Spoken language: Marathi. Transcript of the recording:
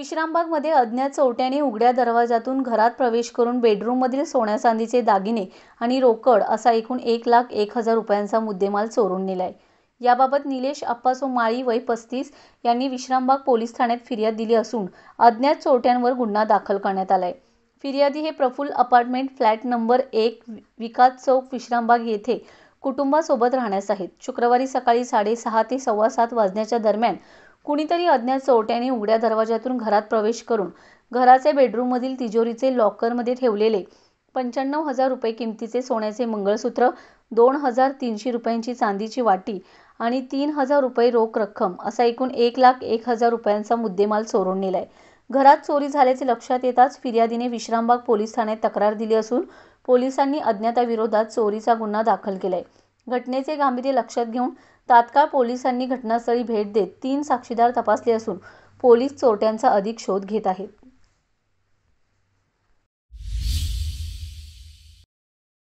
विश्रामबागमध्ये अज्ञात चोरट्याने उघड्या दरवाजातून घरात प्रवेश करून बेडरूममधील सोन्या चांदीचे दागिने आणि रोकड असा एकूण एक लाख एक हजार रुपयांचा मुद्देमाल चोरून नेलाय याबाबत निलेश अप्पासो माळी वय पस्तीस यांनी विश्रामबाग पोलीस ठाण्यात फिर्याद दिली असून अज्ञात चोरट्यांवर गुन्हा दाखल करण्यात आलाय फिर्यादी हे प्रफुल्ल अपार्टमेंट फ्लॅट नंबर एक विकास चौक विश्रामबाग येथे कुटुंबासोबत राहण्यास आहेत शुक्रवारी सकाळी साडेसहा ते सव्वा सात वाजण्याच्या दरम्यान कुणीतरी अज्ञात चोरट्याने उघड्या दरवाजातून घरात प्रवेश करून घराचे बेडरूममधील तिजोरीचे लॉकरमध्ये ठेवलेले पंच्याण्णव हजार रुपये किमतीचे सोन्याचे मंगळसूत्र दोन हजार तीनशे रुपयांची चांदीची वाटी आणि तीन हजार रुपये रोख रक्कम असा एकूण एक लाख एक हजार रुपयांचा मुद्देमाल चोरून नेलाय घरात चोरी झाल्याचे लक्षात येताच फिर्यादीने विश्रामबाग पोलीस ठाण्यात तक्रार दिली असून पोलिसांनी अज्ञाताविरोधात चोरीचा गुन्हा दाखल केलाय घटनेचे गांभीर्य लक्षात घेऊन तात्काळ पोलिसांनी घटनास्थळी भेट देत तीन साक्षीदार तपासले असून पोलीस चोरट्यांचा अधिक शोध घेत आहेत